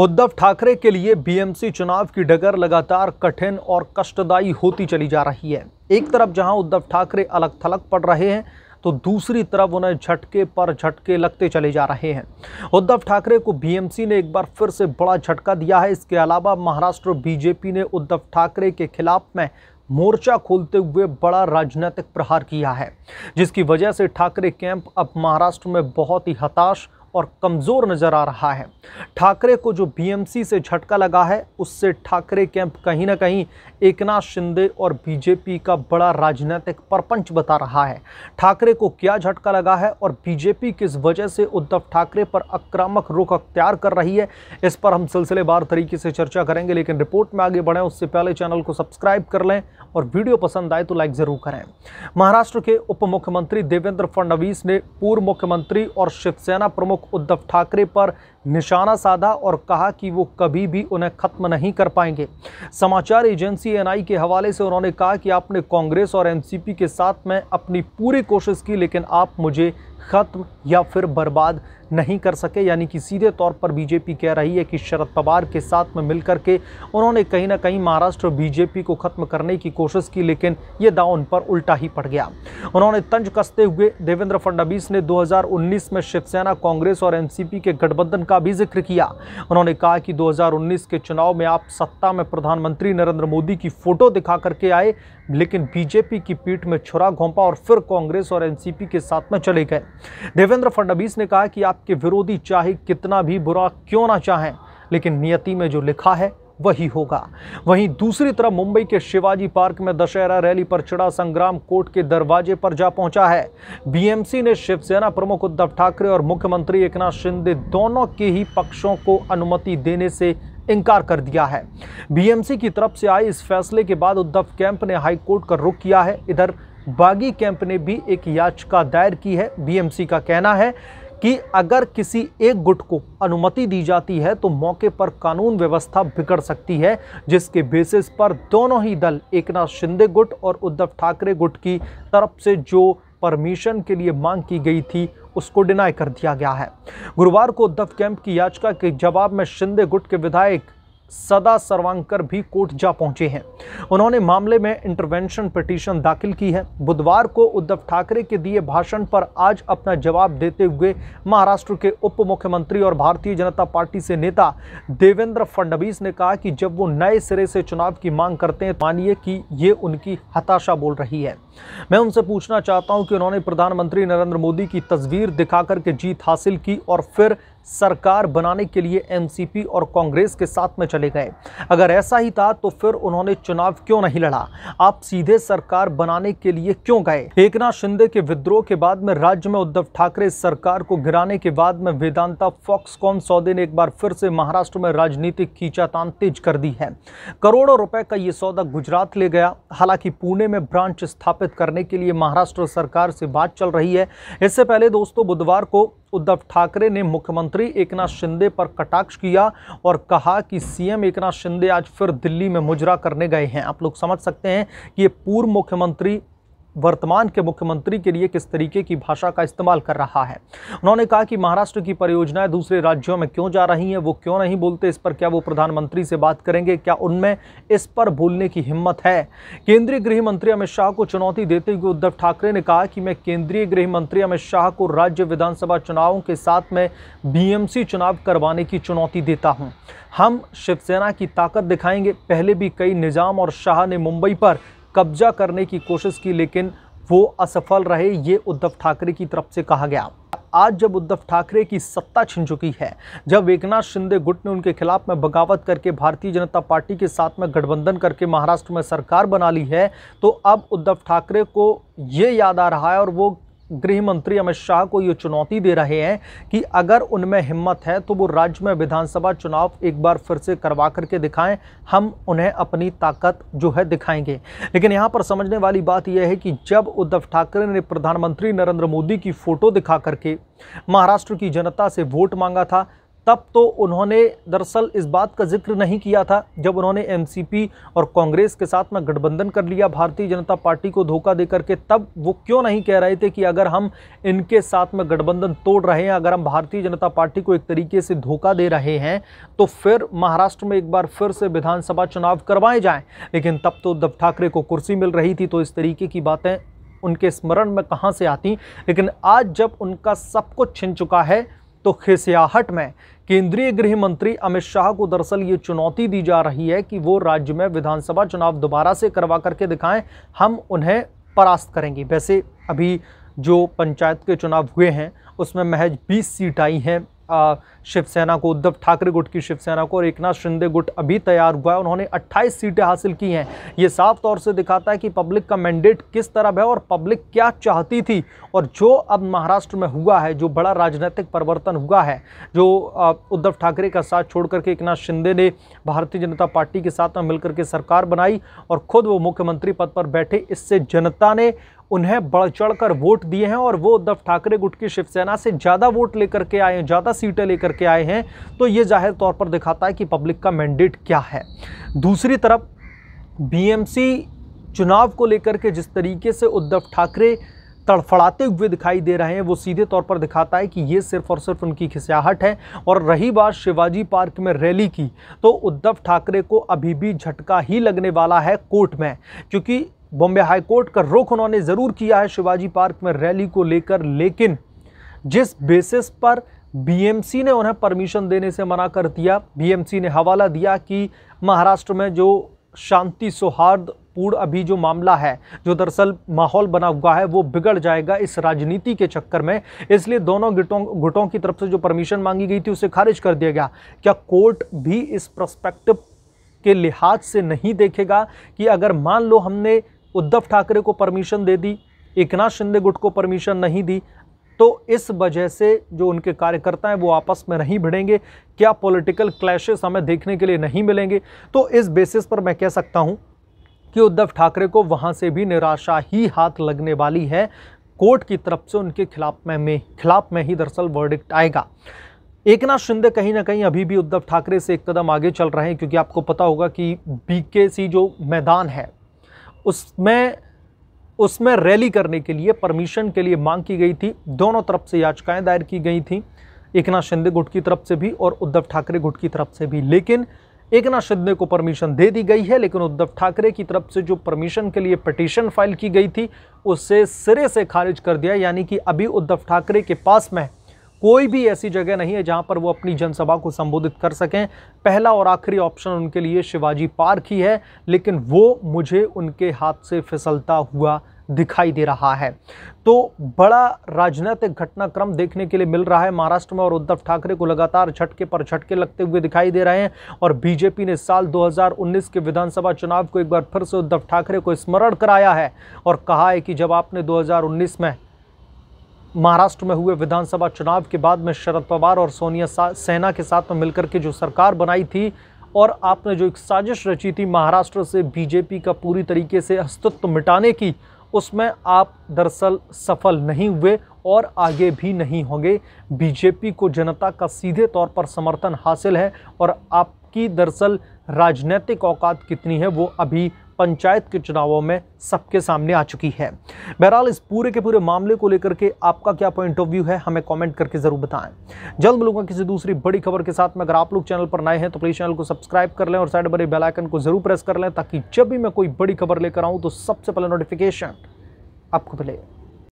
उद्धव ठाकरे के लिए बीएमसी चुनाव की डगर लगातार कठिन और कष्टदायी होती चली जा रही है एक तरफ जहां उद्धव ठाकरे अलग थलग पड़ रहे हैं तो दूसरी तरफ उन्हें झटके पर झटके लगते चले जा रहे हैं उद्धव ठाकरे को बीएमसी ने एक बार फिर से बड़ा झटका दिया है इसके अलावा महाराष्ट्र बीजेपी ने उद्धव ठाकरे के खिलाफ में मोर्चा खोलते हुए बड़ा राजनीतिक प्रहार किया है जिसकी वजह से ठाकरे कैंप अब महाराष्ट्र में बहुत ही हताश और कमज़ोर नज़र आ रहा है ठाकरे को जो बीएमसी से झटका लगा है उससे ठाकरे कैंप कहीं ना कहीं एकनाथ शिंदे और बीजेपी का बड़ा राजनीतिक परपंच बता रहा है ठाकरे को क्या झटका लगा है और बीजेपी किस वजह से उद्धव ठाकरे पर आक्रामक रुख अख्तियार कर रही है इस पर हम सिलसिलेवार तरीके से चर्चा करेंगे लेकिन रिपोर्ट में आगे बढ़ें उससे पहले चैनल को सब्सक्राइब कर लें और वीडियो पसंद आए तो लाइक ज़रूर करें महाराष्ट्र के उप मुख्यमंत्री देवेंद्र फडणवीस ने पूर्व मुख्यमंत्री और शिवसेना प्रमुख उद्धव ठाकरे पर निशाना साधा और कहा कि वो कभी भी उन्हें ख़त्म नहीं कर पाएंगे समाचार एजेंसी एनआई के हवाले से उन्होंने कहा कि आपने कांग्रेस और एनसीपी के साथ में अपनी पूरी कोशिश की लेकिन आप मुझे ख़त्म या फिर बर्बाद नहीं कर सके यानी कि सीधे तौर पर बीजेपी कह रही है कि शरद पवार के साथ में मिलकर के उन्होंने कहीं ना कहीं महाराष्ट्र बीजेपी को ख़त्म करने की कोशिश की लेकिन यह दाव उन पर उल्टा ही पड़ गया उन्होंने तंज कसते हुए देवेंद्र फडणवीस ने 2019 में शिवसेना कांग्रेस और एनसीपी के गठबंधन का का भी जिक्र किया उन्होंने कहा कि 2019 के चुनाव में आप सत्ता में प्रधानमंत्री नरेंद्र मोदी की फोटो दिखा करके आए लेकिन बीजेपी की पीठ में छुरा घोंपा और फिर कांग्रेस और एनसीपी के साथ में चले गए देवेंद्र फडणवीस ने कहा कि आपके विरोधी चाहे कितना भी बुरा क्यों ना चाहें लेकिन नियति में जो लिखा है वही होगा वहीं दूसरी तरफ मुंबई के शिवाजी पार्क में दशहरा रैली पर चढ़ा संग्राम कोर्ट के दरवाजे पर जा पहुंचा है बीएमसी ने शिवसेना प्रमुख उद्धव ठाकरे और मुख्यमंत्री एकनाथ शिंदे दोनों के ही पक्षों को अनुमति देने से इनकार कर दिया है बीएमसी की तरफ से आए इस फैसले के बाद उद्धव कैंप ने हाईकोर्ट का रुख किया है इधर बागी कैंप ने भी एक याचिका दायर की है बीएमसी का कहना है कि अगर किसी एक गुट को अनुमति दी जाती है तो मौके पर कानून व्यवस्था बिगड़ सकती है जिसके बेसिस पर दोनों ही दल एक नाथ शिंदे गुट और उद्धव ठाकरे गुट की तरफ से जो परमिशन के लिए मांग की गई थी उसको डिनाई कर दिया गया है गुरुवार को उद्धव कैंप की याचिका के जवाब में शिंदे गुट के विधायक सदा सर्वांकर भी कोर्ट जा पहुंचे हैं उन्होंने मामले में इंटरवेंशन पिटीशन दाखिल की है बुधवार को उद्धव ठाकरे के दिए भाषण पर आज अपना जवाब देते हुए महाराष्ट्र के उप मुख्यमंत्री और भारतीय जनता पार्टी से नेता देवेंद्र फडणवीस ने कहा कि जब वो नए सिरे से चुनाव की मांग करते हैं तो मानिए कि ये उनकी हताशा बोल रही है मैं उनसे पूछना चाहता हूँ कि उन्होंने प्रधानमंत्री नरेंद्र मोदी की तस्वीर दिखा करके जीत हासिल की और फिर सरकार बनाने के लिए एनसीपी और कांग्रेस के साथ में चले गए अगर ऐसा ही था तो फिर उन्होंने चुनाव क्यों नहीं लड़ा आप सीधे सरकार बनाने के लिए क्यों गए एकनाथ शिंदे के विद्रोह के बाद में राज्य में उद्धव ठाकरे सरकार को गिराने के बाद में वेदांता फॉक्सकॉन सौदे ने एक बार फिर से महाराष्ट्र में राजनीतिक खींचातान तेज कर दी है करोड़ों रुपए का यह सौदा गुजरात ले गया हालांकि पुणे में ब्रांच स्थापित करने के लिए महाराष्ट्र सरकार से बात चल रही है इससे पहले दोस्तों बुधवार को उद्धव ठाकरे ने मुख्यमंत्री एकनाथ शिंदे पर कटाक्ष किया और कहा कि सीएम एकनाथ शिंदे आज फिर दिल्ली में मुजरा करने गए हैं आप लोग समझ सकते हैं कि ये पूर्व मुख्यमंत्री वर्तमान के मुख्यमंत्री के लिए किस तरीके की भाषा का इस्तेमाल कर रहा है उन्होंने कहा कि महाराष्ट्र की परियोजनाएं दूसरे राज्यों में क्यों जा रही हैं वो क्यों नहीं बोलते इस पर क्या वो प्रधानमंत्री से बात करेंगे क्या उनमें इस पर बोलने की हिम्मत है केंद्रीय गृह मंत्री अमित शाह को चुनौती देते हुए उद्धव ठाकरे ने कहा कि मैं केंद्रीय गृह मंत्री अमित शाह को राज्य विधानसभा चुनावों के साथ में बीएमसी चुनाव करवाने की चुनौती देता हूँ हम शिवसेना की ताकत दिखाएंगे पहले भी कई निजाम और शाह ने मुंबई पर कब्जा करने की कोशिश की लेकिन वो असफल रहे ये उद्धव ठाकरे की तरफ से कहा गया आज जब उद्धव ठाकरे की सत्ता छिन चुकी है जब एकनाथ शिंदे गुट ने उनके खिलाफ में बगावत करके भारतीय जनता पार्टी के साथ में गठबंधन करके महाराष्ट्र में सरकार बना ली है तो अब उद्धव ठाकरे को ये याद आ रहा है और वो गृह मंत्री अमित शाह को ये चुनौती दे रहे हैं कि अगर उनमें हिम्मत है तो वो राज्य में विधानसभा चुनाव एक बार फिर से करवा करके दिखाएं हम उन्हें अपनी ताकत जो है दिखाएंगे लेकिन यहाँ पर समझने वाली बात यह है कि जब उद्धव ठाकरे ने प्रधानमंत्री नरेंद्र मोदी की फ़ोटो दिखा करके महाराष्ट्र की जनता से वोट मांगा था तब तो उन्होंने दरअसल इस बात का जिक्र नहीं किया था जब उन्होंने एमसीपी और कांग्रेस के साथ में गठबंधन कर लिया भारतीय जनता पार्टी को धोखा दे करके तब वो क्यों नहीं कह रहे थे कि अगर हम इनके साथ में गठबंधन तोड़ रहे हैं अगर हम भारतीय जनता पार्टी को एक तरीके से धोखा दे रहे हैं तो फिर महाराष्ट्र में एक बार फिर से विधानसभा चुनाव करवाए जाएँ लेकिन तब तो उद्धव ठाकरे को कुर्सी मिल रही थी तो इस तरीके की बातें उनके स्मरण में कहाँ से आती लेकिन आज जब उनका सब कुछ छिन चुका है तो खिसियाहट में केंद्रीय गृह मंत्री अमित शाह को दरअसल ये चुनौती दी जा रही है कि वो राज्य में विधानसभा चुनाव दोबारा से करवा करके दिखाएं हम उन्हें परास्त करेंगे वैसे अभी जो पंचायत के चुनाव हुए हैं उसमें महज 20 सीट आई हैं शिवसेना को उद्धव ठाकरे गुट की शिवसेना को और एक नाथ शिंदे गुट अभी तैयार हुआ है उन्होंने 28 सीटें हासिल की हैं ये साफ तौर से दिखाता है कि पब्लिक का मैंडेट किस तरह है और पब्लिक क्या चाहती थी और जो अब महाराष्ट्र में हुआ है जो बड़ा राजनीतिक परिवर्तन हुआ है जो उद्धव ठाकरे का साथ छोड़ करके एक शिंदे ने भारतीय जनता पार्टी के साथ में मिलकर के सरकार बनाई और खुद वो मुख्यमंत्री पद पर बैठे इससे जनता ने उन्हें बढ़ चढ़ कर वोट दिए हैं और वो उद्धव ठाकरे गुट की शिवसेना से ज़्यादा वोट लेकर के आए हैं ज़्यादा सीटें लेकर के आए हैं तो ये जाहिर तौर पर दिखाता है कि पब्लिक का मैंडेट क्या है दूसरी तरफ बी चुनाव को लेकर के जिस तरीके से उद्धव ठाकरे तड़फड़ाते हुए दिखाई दे रहे हैं वो सीधे तौर पर दिखाता है कि ये सिर्फ और सिर्फ उनकी खिसियाहट है और रही बात शिवाजी पार्क में रैली की तो उद्धव ठाकरे को अभी भी झटका ही लगने वाला है कोर्ट में क्योंकि बॉम्बे हाई कोर्ट का रुख उन्होंने ज़रूर किया है शिवाजी पार्क में रैली को लेकर लेकिन जिस बेसिस पर बीएमसी ने उन्हें परमिशन देने से मना कर दिया बीएमसी ने हवाला दिया कि महाराष्ट्र में जो शांति सौहार्द पूर्ण अभी जो मामला है जो दरअसल माहौल बना हुआ है वो बिगड़ जाएगा इस राजनीति के चक्कर में इसलिए दोनों गुटों गुटों की तरफ से जो परमिशन मांगी गई थी उसे खारिज कर दिया गया क्या कोर्ट भी इस प्रस्पेक्टिव के लिहाज से नहीं देखेगा कि अगर मान लो हमने उद्धव ठाकरे को परमिशन दे दी एक नाथ शिंदे गुट को परमिशन नहीं दी तो इस वजह से जो उनके कार्यकर्ता हैं वो आपस में नहीं भिड़ेंगे क्या पॉलिटिकल क्लैशेस हमें देखने के लिए नहीं मिलेंगे तो इस बेसिस पर मैं कह सकता हूँ कि उद्धव ठाकरे को वहाँ से भी निराशा ही हाथ लगने वाली है कोर्ट की तरफ से उनके खिलाफ में, में खिलाफ में ही दरअसल वर्डिक्ट आएगा एक नाथ शिंदे कहीं ना कहीं अभी भी उद्धव ठाकरे से एक कदम आगे चल रहे हैं क्योंकि आपको पता होगा कि सी जो मैदान है उसमें उसमें रैली करने के लिए परमिशन के लिए मांग की गई थी दोनों तरफ से याचिकाएं दायर की गई थी एक नाथ शिंदे गुट की तरफ से भी और उद्धव ठाकरे गुट की तरफ से भी लेकिन एक नाथ शिंदे को परमिशन दे दी गई है लेकिन उद्धव ठाकरे की तरफ से जो परमिशन के लिए पटिशन फाइल की गई थी उसे सिरे से खारिज कर दिया यानी कि अभी उद्धव ठाकरे के पास में कोई भी ऐसी जगह नहीं है जहां पर वो अपनी जनसभा को संबोधित कर सकें पहला और आखिरी ऑप्शन उनके लिए शिवाजी पार्क ही है लेकिन वो मुझे उनके हाथ से फिसलता हुआ दिखाई दे रहा है तो बड़ा राजनीतिक घटनाक्रम देखने के लिए मिल रहा है महाराष्ट्र में और उद्धव ठाकरे को लगातार झटके पर झटके लगते हुए दिखाई दे रहे हैं और बीजेपी ने साल 2019 के विधानसभा चुनाव को एक बार फिर से उद्धव ठाकरे को स्मरण कराया है और कहा है कि जब आपने 2019 में महाराष्ट्र में हुए विधानसभा चुनाव के बाद में शरद पवार और सोनिया सेना के साथ में मिलकर के जो सरकार बनाई थी और आपने जो एक साजिश रची थी महाराष्ट्र से बीजेपी का पूरी तरीके से अस्तित्व मिटाने की उसमें आप दरअसल सफल नहीं हुए और आगे भी नहीं होंगे बीजेपी को जनता का सीधे तौर पर समर्थन हासिल है और आपकी दरअसल राजनीतिक औकात कितनी है वो अभी पंचायत के चुनावों में सबके सामने आ चुकी है बहरहाल इस पूरे के पूरे मामले को लेकर के आपका क्या पॉइंट ऑफ व्यू है हमें कमेंट करके ज़रूर बताएं जल्द मिलूंगा किसी दूसरी बड़ी खबर के साथ में अगर आप लोग चैनल पर नए हैं तो प्लीज़ चैनल को सब्सक्राइब कर लें और साइड बड़े बेलाइकन को ज़रूर प्रेस कर लें ताकि जब भी मैं कोई बड़ी खबर लेकर आऊँ तो सबसे पहले नोटिफिकेशन आपको मिले